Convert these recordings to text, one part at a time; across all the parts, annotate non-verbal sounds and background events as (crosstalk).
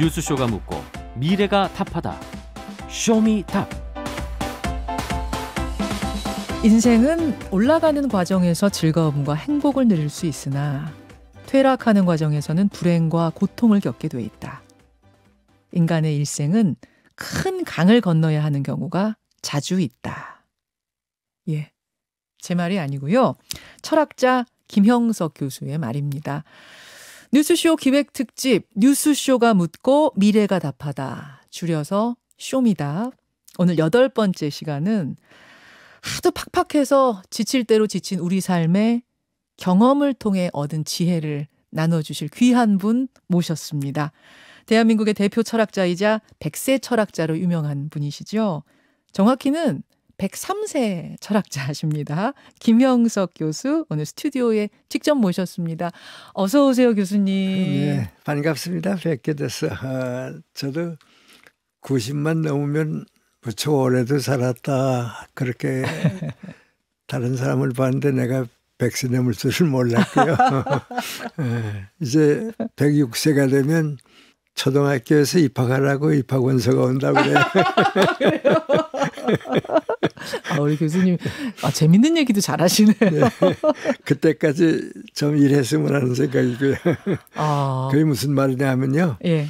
뉴스쇼가 묻고 미래가 탑하다. 쇼미탑. 인생은 올라가는 과정에서 즐거움과 행복을 누릴 수 있으나 퇴락하는 과정에서는 불행과 고통을 겪게 돼 있다. 인간의 일생은 큰 강을 건너야 하는 경우가 자주 있다. 예. 제 말이 아니고요. 철학자 김형석 교수의 말입니다. 뉴스쇼 기획 특집 뉴스쇼가 묻고 미래가 답하다. 줄여서 쇼미다. 오늘 여덟 번째 시간은 하도 팍팍해서 지칠 대로 지친 우리 삶의 경험을 통해 얻은 지혜를 나눠주실 귀한 분 모셨습니다. 대한민국의 대표 철학자이자 백세 철학자로 유명한 분이시죠. 정확히는 103세 철학자십니다. 김영석 교수 오늘 스튜디오에 직접 모셨습니다. 어서 오세요 교수님. 네 반갑습니다. 뵙게 돼서 아, 저도 90만 넘으면 무척 오래도 살았다 그렇게 (laughs) 다른 사람을 봤는데 내가 1 0 0세 넘을 줄을 몰랐고요. (laughs) 예, 이제 106세가 되면 초등학교에서 입학하라고 입학 원서가 온다고 그래. 요 (laughs) 아, 우리 교수님, 아, 재밌는 얘기도 잘 하시네요. 네. 그때까지 좀 일했으면 하는 생각이고요. 아. 그게 무슨 말이냐 하면요. 예.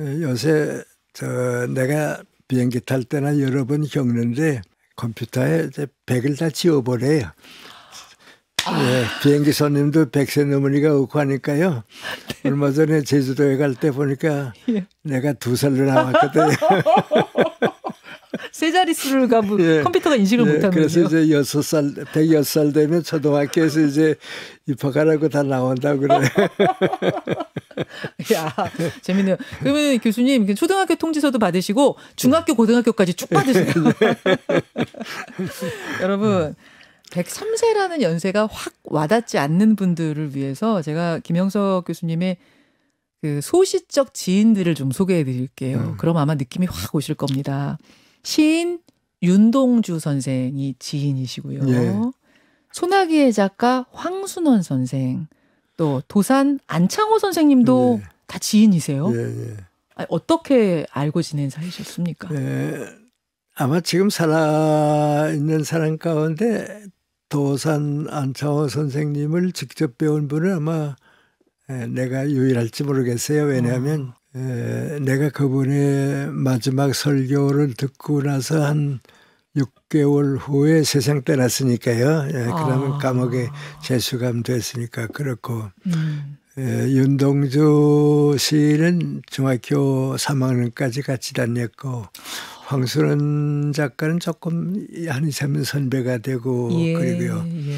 요새 저 내가 비행기 탈 때나 여러 번 겪는데 컴퓨터에 이제 100을 다 지워버려요. 예, 비행기 손님도 백세 어머니가 없고 하니까요. 네. 얼마 전에 제주도에 갈 때 보니까 예. 내가 두 살로 나왔거든요. (laughs) 세 자릿수를 가면 예. 컴퓨터가 인식을 예. 못하는 거죠. 그래서 이제 여섯 살, 백여섯 살 되면 초등학교에서 이제 입학하라고 다 나온다고 그래. (laughs) 야, 재밌네요. 그러면 교수님 초등학교 통지서도 받으시고 중학교, 고등학교까지 쭉 받으세요. (laughs) 예, 예. 여러분. 103세라는 연세가 확 와닿지 않는 분들을 위해서 제가 김영석 교수님의 그 소시적 지인들을 좀 소개해 드릴게요. 음. 그럼 아마 느낌이 확 오실 겁니다. 시인 윤동주 선생이 지인이시고요. 예. 소나기의 작가 황순원 선생, 또 도산 안창호 선생님도 예. 다 지인이세요. 예, 예. 아니, 어떻게 알고 지낸 사이셨습니까? 예. 아마 지금 살아 있는 사람 가운데 도산 안창호 선생님을 직접 배운 분은 아마 내가 유일할지 모르겠어요. 왜냐하면 어. 에, 내가 그분의 마지막 설교를 듣고 나서 한 6개월 후에 세상 떠났으니까요. 예, 그러면 아. 감옥에 재수감 됐으니까 그렇고 음. 예, 윤동주 시인은 중학교 3학년까지 같이 다녔고 황수는 작가는 조금 한참 선배가 되고 예, 그리고요. 예.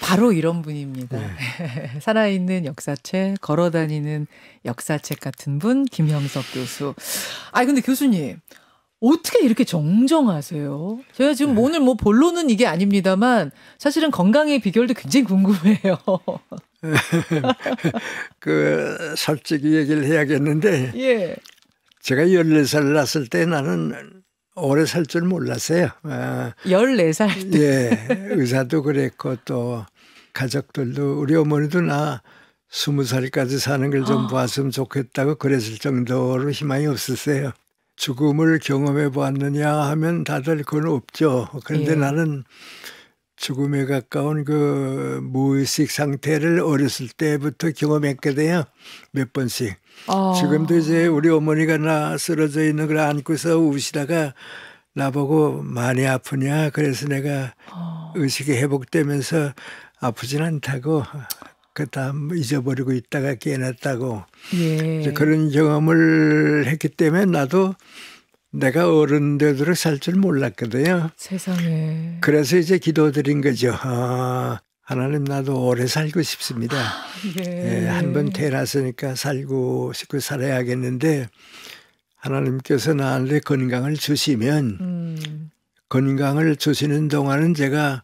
바로 이런 분입니다. 네. (laughs) 살아있는 역사책, 걸어다니는 역사책 같은 분 김형석 교수. 아 근데 교수님 어떻게 이렇게 정정하세요? 제가 지금 네. 오늘 뭐 본론은 이게 아닙니다만 사실은 건강의 비결도 굉장히 궁금해요. (laughs) 그 솔직히 얘기를 해야겠는데 예. 제가 14살 났을 때 나는 오래 살 줄 몰랐어요. 아, 14살? 예. 의사도 그랬고 또 가족들도 우리 어머니도 나 20살까지 사는 걸좀 봤으면 아. 좋겠다고 그랬을 정도로 희망이 없었어요. 죽음을 경험해 보았느냐 하면 다들 그건 없죠. 그런데 예. 나는 죽음에 가까운 그 무의식 상태를 어렸을 때부터 경험했거든요. 몇 번씩. 어. 지금도 이제 우리 어머니가 나 쓰러져 있는 걸 안고서 우시다가 나보고 많이 아프냐. 그래서 내가 어. 의식이 회복되면서 아프진 않다고 그다음 잊어버리고 있다가 깨어났다고 예. 그런 경험을 했기 때문에 나도 내가 어른들로 살줄 몰랐거든요. 세상에. 그래서 이제 기도드린 거죠. 아, 하나님 나도 오래 살고 싶습니다. 네. 예, 한 번 태어났으니까 살고 싶고 살아야겠는데 하나님께서 나한테 건강을 주시면 음. 건강을 주시는 동안은 제가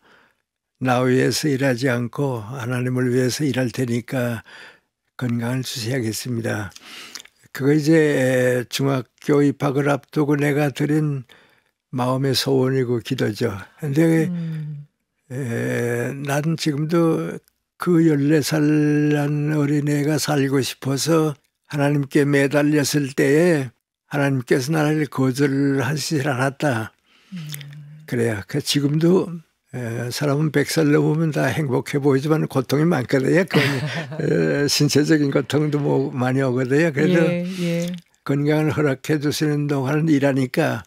나 위해서 일하지 않고 하나님을 위해서 일할 테니까 건강을 주셔야겠습니다. 그거 이제 중학교 입학을 앞두고 내가 드린 마음의 소원이고 기도죠. 근데 음. 에, 난 지금도 그 14살 난 어린애가 살고 싶어서 하나님께 매달렸을 때에 하나님께서 나를 거절하시질 않았다. 음. 그래요. 그 지금도 에, 사람은 백살 넘으면 다 행복해 보이지만 고통이 많거든요. 그 (laughs) 에, 신체적인 고통도 뭐 많이 오거든요. 그래도 예, 예. 건강을 허락해 주시는 동안 은 일하니까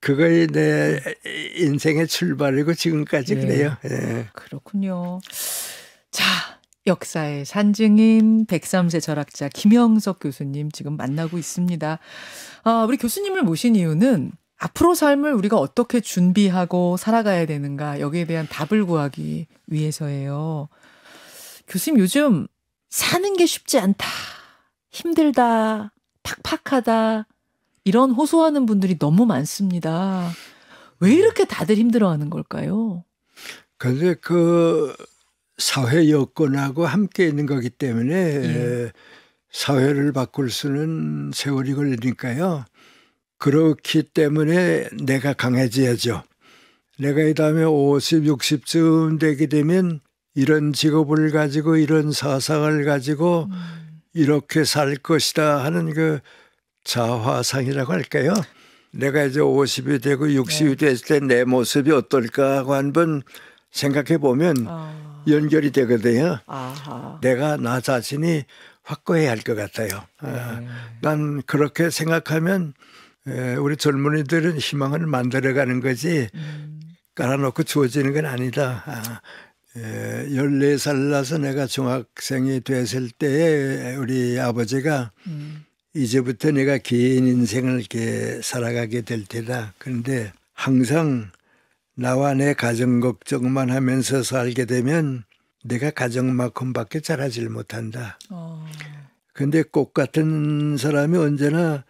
그거에 내 인생의 출발이고 지금까지 예. 그래요. 예. 그렇군요. 자, 역사의 산증인 103세 절학자 김영석 교수님 지금 만나고 있습니다. 아, 우리 교수님을 모신 이유는 앞으로 삶을 우리가 어떻게 준비하고 살아가야 되는가 여기에 대한 답을 구하기 위해서예요. 교수님 요즘 사는 게 쉽지 않다. 힘들다. 팍팍하다. 이런 호소하는 분들이 너무 많습니다. 왜 음. 이렇게 다들 힘들어하는 걸까요? 근데 그 사회 여건하고 함께 있는 거기 때문에 예. 사회를 바꿀 수는 세월이 걸리니까요. 그렇기 때문에 내가 강해져야죠. 내가 이 다음에 50, 60쯤 되게 되면 이런 직업을 가지고 이런 사상을 가지고 음. 이렇게 살 것이다 하는 그 자화상이라고 할까요? 내가 이제 50이 되고 60이 됐을 때 내 모습이 어떨까 하고 한번 생각해 보면 아. 연결이 되거든요. 아하. 내가 나 자신이 확고해야 할 것 같아요. 아, 네. 아, 난 그렇게 생각하면 에, 예, 우리 젊은이들은 희망을 만들어가는 거지 음. 깔아놓고 주어지는 건 아니다. 아, 에, 예, 14살 나서 내가 중학생이 됐을 때에 우리 아버지가 음. 이제부터 내가 긴 인생을 이렇게 살아가게 될 테다. 그런데 항상 나와 내 가정 걱정만 하면서 살게 되면 내가 가정만큼밖에 자라질 못한다. 어. 근데 꽃 같은 사람이 언제나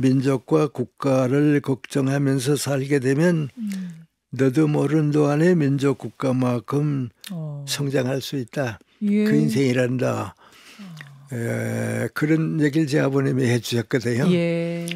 민족과 국가를 걱정하면서 살게 되면 음. 너도 모르는 동안에 민족 국가만큼 어. 성장할 수 있다. 예. 그 인생이란다. 어. 에, 그런 얘기를 제 아버님이 해주셨거든요. 예.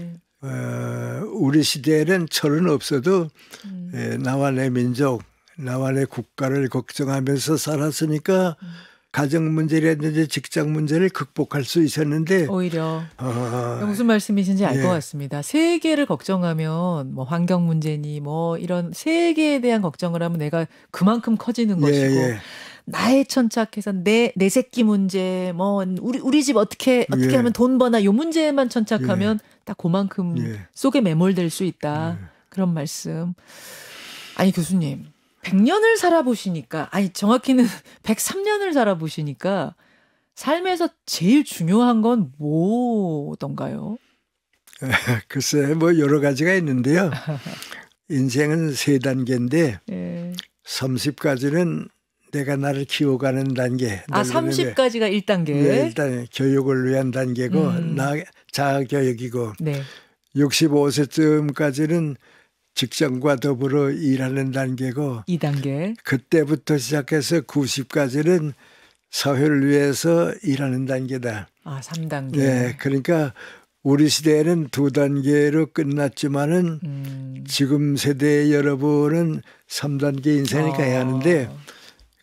어, 우리 시대에는 철은 없어도 음. 에, 나와 내 민족, 나와 내 국가를 걱정하면서 살았으니까 음. 가정 문제라든지 직장 문제를 극복할 수 있었는데 오히려 어, 무슨 말씀이신지 알것 예. 같습니다. 세계를 걱정하면 뭐 환경 문제니 뭐 이런 세계에 대한 걱정을 하면 내가 그만큼 커지는 예, 것이고 예, 나의 천착해서 내, 내 새끼 문제, 뭐, 우리, 우리 집 어떻게, 어떻게 예. 하면 돈 버나 요문제만 천착하면 예. 딱 그만큼 예. 속에 매몰될 수 있다. 예. 그런 말씀. 아니, 교수님. 100년을 살아보시니까, 아니, 정확히는 103년을 (laughs) 살아보시니까, 삶에서 제일 중요한 건 뭐던가요? (laughs) 글쎄, 뭐 여러 가지가 있는데요. (laughs) 인생은 세 단계인데, 예. 30까지는 내가 나를 키워가는 단계. 아, 30까지가 1단계. 네, 일단 교육을 위한 단계고, 음. 나, 자아교육이고, 네. 65세쯤까지는 직장과 더불어 일하는 단계고 2단계. 그때부터 시작해서 90까지는 사회를 위해서 일하는 단계다. 아, 3단계. 네, 그러니까 우리 시대에는 두 단계로 끝났지만은 음. 지금 세대의 여러분은 3단계 인생을 아. 가야 하는데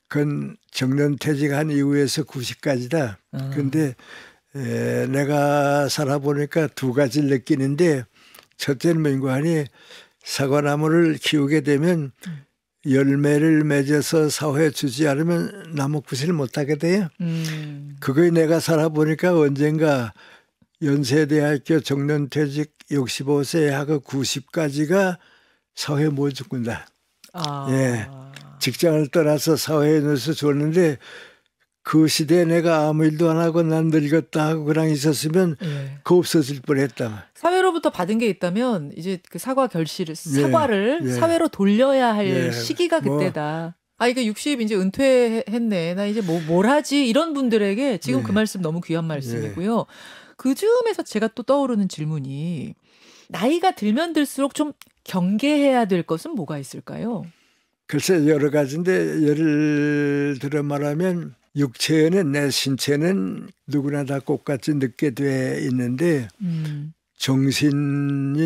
그건 정년 퇴직한 이후에서 90까지다. 음. 아. 근데 에, 내가 살아보니까 두 가지를 느끼는데 첫째는 뭔가 하니 사과나무를 키우게 되면 음. 열매를 맺어서 사회에 주지 않으면 나무 구실 못하게 돼요. 음. 그거에 내가 살아보니까 언젠가 연세대학교 정년퇴직 65세 하고 90까지가 사회 못 죽는다. 아. 예. 직장을 떠나서 사회에 넣어서 줬는데 그 시대에 내가 아무 일도 안 하고 난 늙었다 하고 그냥 있었으면 예. 그 없어질 뻔했다. 사회로부터 받은 게 있다면 이제 그 사과 결실을 사과를 예, 예. 사회로 돌려야 할 예, 시기가 뭐. 그때다. 뭐. 아, 이거 60 이제 은퇴했네. 나 이제 뭐 뭘 하지? 이런 분들에게 지금 예. 그 말씀 너무 귀한 말씀이고요. 그 즈음에서 제가 또 떠오르는 질문이 나이가 들면 들수록 좀 경계해야 될 것은 뭐가 있을까요? 글쎄 여러 가지인데 예를 들어 말하면 육체는 내 신체는 누구나 다 똑같이 늙게 돼 있는데 음. 정신이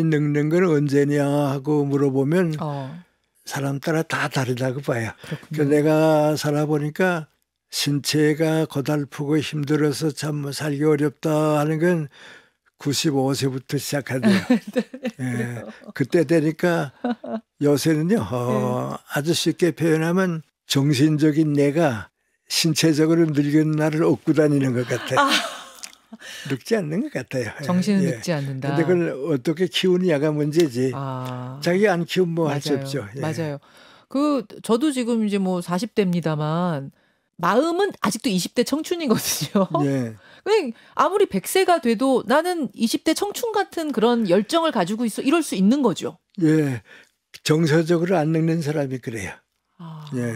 늙는 건 언제냐 하고 물어보면 어. 사람 따라 다 다르다고 봐요. 그 내가 살아보니까 신체가 고달프고 힘들어서 참 살기 어렵다 하는 건 95세부터 시작하네요. (laughs) 네. 예, 그때 되니까 요새는요, 어, 네. 아주 쉽게 표현하면 정신적인 내가 신체적으로 늙은 나를 업고 다니는 것 같아요. 아. 늙지 않는 것 같아요. 예, 정신은 예. 늙지 않는다. 근데 그걸 어떻게 키우느냐가 문제지. 아. 자기가 안 키우면 뭐할 수 없죠. 예. 맞아요. 그 저도 지금 이제 뭐 40대입니다만 마음은 아직도 20대 청춘이거든요. 예. 왜 아무리 100세가 돼도 나는 20대 청춘 같은 그런 열정을 가지고 있어 이럴 수 있는 거죠. 예. 정서적으로 안 늙는 사람이 그래요. 아... 예.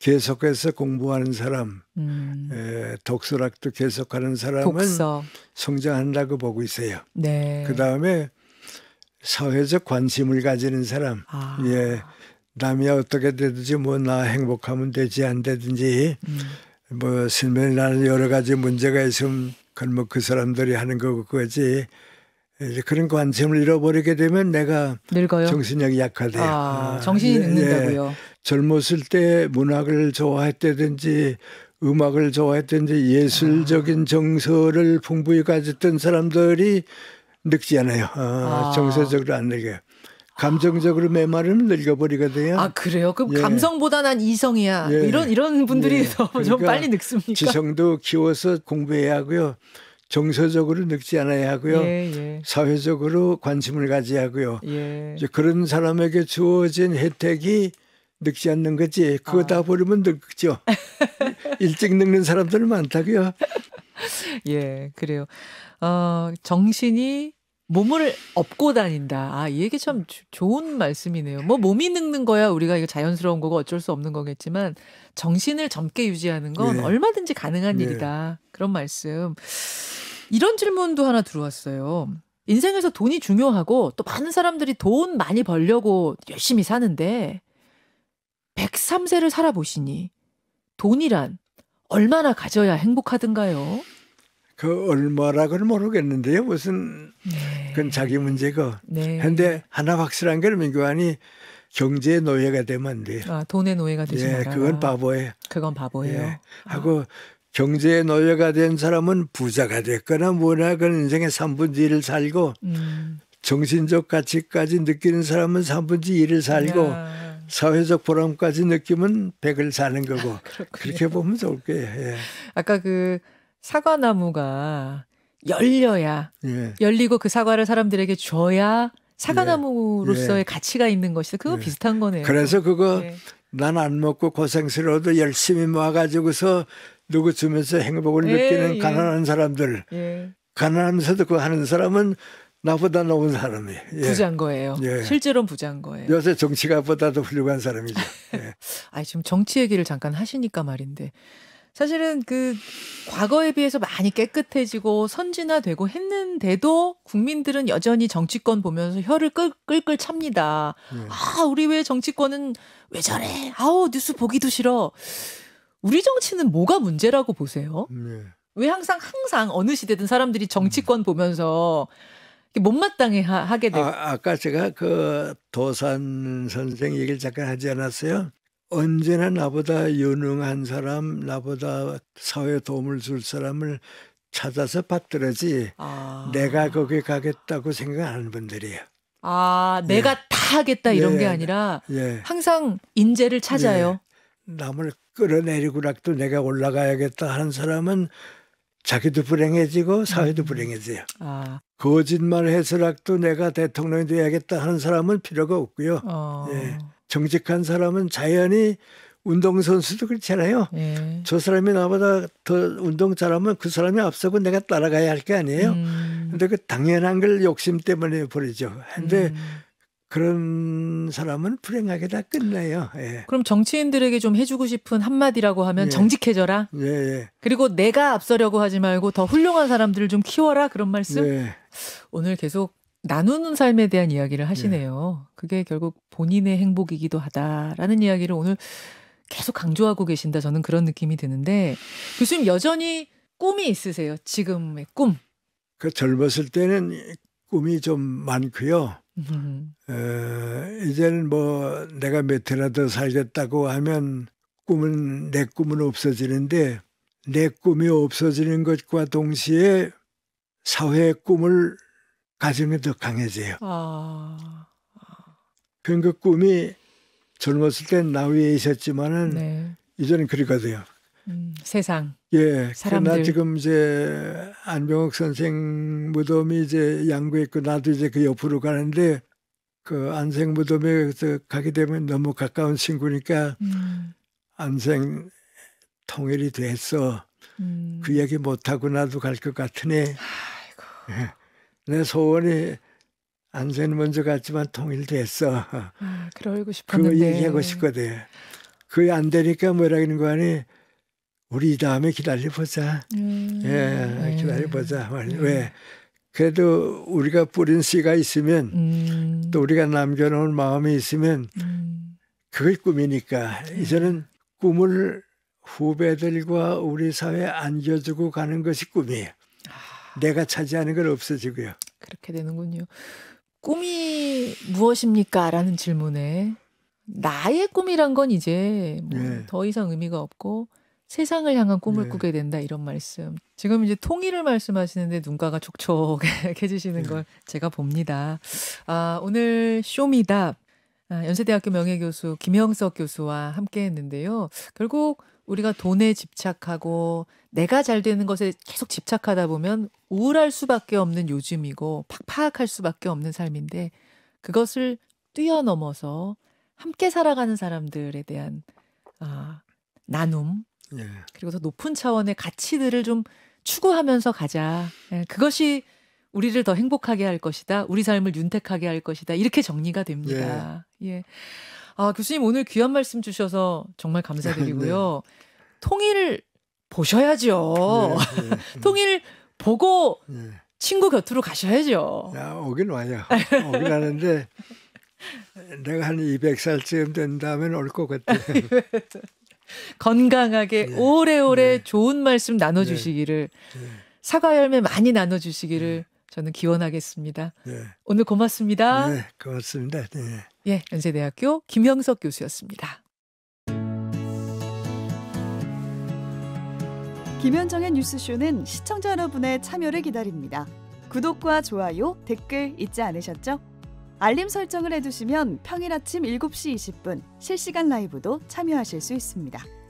계속해서 공부하는 사람, 음. 에, 예, 독서락도 계속하는 사람은 독서. 성장한다고 보고 있어요. 네. 그 다음에 사회적 관심을 가지는 사람, 아. 예, 남이 어떻게 되든지 뭐 나 행복하면 되지 안 되든지 음. 뭐 실명이 나는 여러 가지 문제가 있으면 그건 뭐그 사람들이 하는 거지 고 그런 관심을 잃어버리게 되면 내가 늙어요? 정신력이 약화돼요 아, 아, 정신이 예, 늙는다고요. 예, 젊었을 때 문학을 좋아했다든지 음악을 좋아했든지 예술적인 아. 정서를 풍부히 가졌던 사람들이 늙지 않아요. 아, 아. 정서적으로 안 늙어요. 감정적으로 메마름 늙어버리거든요. 아 그래요? 그럼 예. 감성보다 난 이성이야. 예. 이런 이런 분들이 예. 더좀 그러니까 빨리 늙습니까? 지성도 키워서 공부해야 하고요. 정서적으로 늙지 않아야 하고요. 예, 예. 사회적으로 관심을 가져야 하고요. 예. 그런 사람에게 주어진 혜택이 늙지 않는 거지. 그거 아. 다 버리면 늙죠. (laughs) 일찍 늙는 사람들 많다고요. 예, 그래요. 어, 정신이 몸을 업고 다닌다. 아, 이 얘기 참 주, 좋은 말씀이네요. 뭐 몸이 늙는 거야 우리가 이거 자연스러운 거고 어쩔 수 없는 거겠지만 정신을 젊게 유지하는 건 네. 얼마든지 가능한 네. 일이다. 그런 말씀. 이런 질문도 하나 들어왔어요. 인생에서 돈이 중요하고 또 많은 사람들이 돈 많이 벌려고 열심히 사는데 103세를 살아보시니 돈이란 얼마나 가져야 행복하든가요? 그 얼마라고는 모르겠는데요. 무슨 네. 그건 자기 문제고. 네. 근데 하나 확실한 게 민교환이 경제의 노예가 되면 안 돼요. 아, 돈의 노예가 되지 말아라. 예, 그건 바보예요. 그건 바보예요. 예, 아. 하고 아. 경제의 노예가 된 사람은 부자가 됐거나 뭐나 그 인생의 3분의 1을 살고 음. 정신적 가치까지 느끼는 사람은 3분의 1을 살고 야. 사회적 보람까지 느끼면 100을 사는 거고 (laughs) 그렇게 보면 좋을 거예요. 예. 아까 그 사과나무가 열려야 예. 열리고 그 사과를 사람들에게 줘야 사과나무로서의 예. 예. 가치가 있는 것이다. 그거 예. 비슷한 거네요. 그래서 그거 예. 난안 먹고 고생스러워도 열심히 모아가지고서 누구 주면서 행복을 예, 느끼는 가난한 사람들. 가난하면서도 그 하는 사람은 나보다 높은 사람이 예. 부자인 거예요. 예. 실제로는 부자인 거예요. 요새 정치가보다도 훌륭한 사람이죠. (laughs) 예. 아 지금 정치 얘기를 잠깐 하시니까 말인데 사실은 그 과거에 비해서 많이 깨끗해지고 선진화되고 했는데도 국민들은 여전히 정치권 보면서 혀를 끌, 끌끌 찹니다. 네. 아, 우리 왜 정치권은 왜 저래? 아우, 뉴스 보기도 싫어. 우리 정치는 뭐가 문제라고 보세요? 네. 왜 항상 항상 어느 시대든 사람들이 정치권 음. 보면서 못마땅해 하, 게 돼요. 아, 까 제가 그 도산 선생 얘기를 잠깐 하지 않았어요? 언제나 나보다 유능한 사람, 나보다 사회에 도움을 줄 사람을 찾아서 받들어지 아. 내가 거기 가겠다고 생각 하는 분들이에요. 아, 내가 예. 다 하겠다 이런 예. 게 아니라 예. 항상 인재를 찾아요. 예. 남을 끌어내리고락도 내가 올라가야겠다 하는 사람은 자기도 불행해지고 사회도 음. 불행해져요. 아. 거짓말 해서락도 내가 대통령이 돼야겠다 하는 사람은 필요가 없고요. 어. 예. 정직한 사람은 자연히 운동선수도 그렇잖아요. 예. 저 사람이 나보다 더 운동 잘하면 그 사람이 앞서고 내가 따라가야 할 게 아니에요. 음. 근데 그 당연한 걸 욕심 때문에 버리죠. 근데 음. 그런 사람은 불행하게 다 끝나요. 예. 그럼 정치인들에게 좀 해주고 싶은 한마디라고 하면 예. 정직해져라. 예, 예. 그리고 내가 앞서려고 하지 말고 더 훌륭한 사람들을 좀 키워라 그런 말씀. 예. 오늘 계속 나누는 삶에 대한 이야기를 네. 하시네요. 예. 그게 결국 본인의 행복이기도 하다라는 이야기를 오늘 계속 강조하고 계신다. 저는 그런 느낌이 드는데 교수님 여전히 꿈이 있으세요? 지금의 꿈? 그 젊었을 때는 꿈이 좀 많고요. 음. 에, 이제는 뭐 내가 몇 해나 더 살겠다고 하면 꿈은 내 꿈은 없어지는데 내 꿈이 없어지는 것과 동시에 사회의 꿈을 가슴이 더 강해져요. 아... 그러니까 꿈이 젊었을 때 나위에 있었지만은 네. 이제는 그리거든요. 음, 세상. 예. 사람나 지금 이제 안병옥 선생 무덤이 이제 양구에 있고 나도 이제 그 옆으로 가는데 그 안생 무덤에 가게 되면 너무 가까운 친구니까 음. 안생 통일이 됐어. 음. 그 얘기 못하고 나도 갈 것 같으니. 아이고. 예. 내 소원이 안전 이 먼저 갔지만 통일됐어. 아, 그러고 싶었는데. 그거 얘기하고 싶거든. 그게 안 되니까 뭐라는 그러거아니 우리 다음에 기다려보자. 음, 예, 네. 기다려보자. 예. 왜? 그래도 우리가 뿌린 씨가 있으면 음. 또 우리가 남겨놓은 마음이 있으면 음. 그게 꿈이니까 예. 이제는 꿈을 후배들과 우리 사회에 안겨주고 가는 것이 꿈이에요. 내가 차지하는 건 없어지고요. 그렇게 되는군요. 꿈이 무엇입니까? 라는 질문에 나의 꿈이란 건 이제 뭐더 네. 이상 의미가 없고 세상을 향한 꿈을 네. 꾸게 된다 이런 말씀. 지금 이제 통일을 말씀하시는데 눈가가 촉촉해지시는 (laughs) 네. 걸 제가 봅니다. 아, 오늘 쇼미답 아, 연세대학교 명예교수 김영석 교수와 함께 했는데요. 결국 우리가 돈에 집착하고 내가 잘 되는 것에 계속 집착하다 보면 우울할 수밖에 없는 요즘이고 팍팍할 수밖에 없는 삶인데 그것을 뛰어넘어서 함께 살아가는 사람들에 대한 아, 나눔 예. 그리고 더 높은 차원의 가치들을 좀 추구하면서 가자. 예, 그것이 우리를 더 행복하게 할 것이다. 우리 삶을 윤택하게 할 것이다. 이렇게 정리가 됩니다. 예. 예. 아, 교수님 오늘 귀한 말씀 주셔서 정말 감사드리고요. (laughs) 네, 네. 통일 보셔야죠. 네, 네, (laughs) 통일 보고 네. 친구 곁으로 가셔야죠. 야, 오긴 와요. 오긴 하는데 (laughs) 내가 한 200살쯤 된다면 올 것 같아요. 네. 건강하게 오래오래 좋은 말씀 나눠주시기를 사과 열매 많이 나눠주시기를 저는 기원하겠습니다. 네. 오늘 고맙습니다. 네, 고맙습니다. 네. 예, 연세대학교 김영석 교수였습니다. 김현정의 뉴스쇼는 시청자 여러분의 참여를 기다립니다. 구독과 좋아요, 댓글 잊지 않으셨죠? 알림 설정을 해두시면 평일 아침 7시 20분 실시간 라이브도 참여하실 수 있습니다.